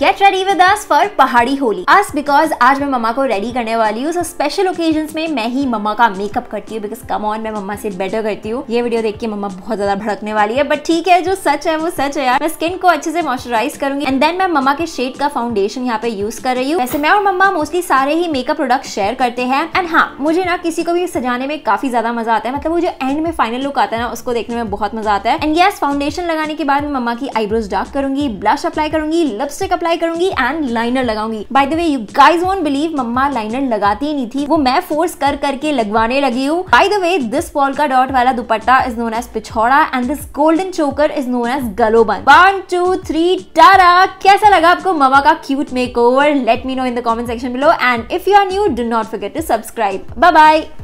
gate ready with us for Pahadi Holi us because आज मैं मम्मा को रेडी करने वाली हूँ स्पेशल ओकेजन में मैं ही मम्मा का मेकअप करती हूँ बिकॉज कम ऑन मैं मम्मा से बेटर करती हूँ ये वीडियो देख के मम्मा बहुत ज्यादा भड़कने वाली है बट ठीक है जो सच है वो सच है यार मैं स्किन को अच्छे से मॉइस्चराइज करूंगी एंड देन मैं मम्मा के शेड का फाउंडेशन यहाँ पे यूज कर रही हूँ वैसे मैं और मम्मा मोस्टली सारे ही मेकअप प्रोडक्ट शेयर करते हैं एंड हाँ मुझे ना किसी को भी सजाने में काफी ज्यादा मजा आता है मतलब वो जो एंड में फाइनल लुक आता है ना उसको देखने में बहुत मजा आता है एंड यस फाउंडेशन लगाने के बाद मैं मम्मा की आईब्रोज डार्क करूंगी ब्लश अप्लाई करूंगी लिपस्टिक अप्लाई करूंगी एंड लाइनर लगाऊंगी by the way you guys won't believe mamma liner लगाती नहीं थी वो मैं फोर्स कर करके लगवाने लगी हूँ by the way this polka dot वाला dupatta is known as pichhoda and this golden choker is known as galoband one two three टारा कैसा लगा आपको मम्मा का cute makeover let me know in the comment section below and if you are new do not forget to subscribe bye bye